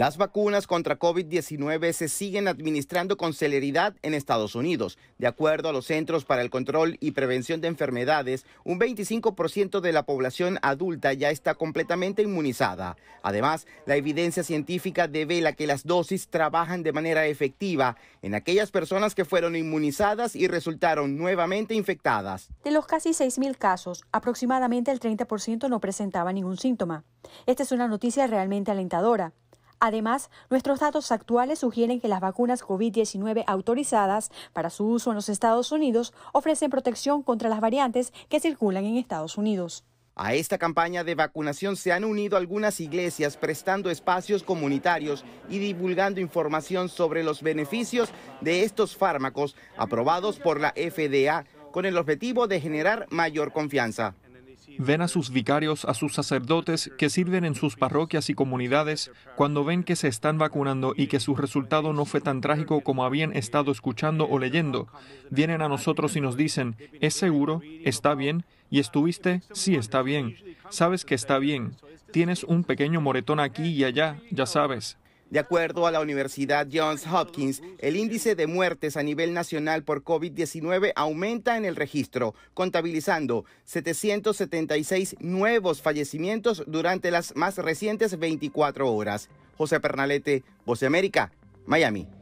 Las vacunas contra COVID-19 se siguen administrando con celeridad en Estados Unidos. De acuerdo a los Centros para el Control y Prevención de Enfermedades, un 25% de la población adulta ya está completamente inmunizada. Además, la evidencia científica devela que las dosis trabajan de manera efectiva en aquellas personas que fueron inmunizadas y resultaron nuevamente infectadas. De los casi 6.000 casos, aproximadamente el 30% no presentaba ningún síntoma. Esta es una noticia realmente alentadora. Además, nuestros datos actuales sugieren que las vacunas COVID-19 autorizadas para su uso en los Estados Unidos ofrecen protección contra las variantes que circulan en Estados Unidos. A esta campaña de vacunación se han unido algunas iglesias prestando espacios comunitarios y divulgando información sobre los beneficios de estos fármacos aprobados por la FDA con el objetivo de generar mayor confianza ven a sus vicarios, a sus sacerdotes que sirven en sus parroquias y comunidades cuando ven que se están vacunando y que su resultado no fue tan trágico como habían estado escuchando o leyendo. Vienen a nosotros y nos dicen, ¿es seguro? ¿Está bien? ¿Y estuviste? Sí, está bien. Sabes que está bien. Tienes un pequeño moretón aquí y allá, ya sabes. De acuerdo a la Universidad Johns Hopkins, el índice de muertes a nivel nacional por COVID-19 aumenta en el registro, contabilizando 776 nuevos fallecimientos durante las más recientes 24 horas. José Pernalete, Voce América, Miami.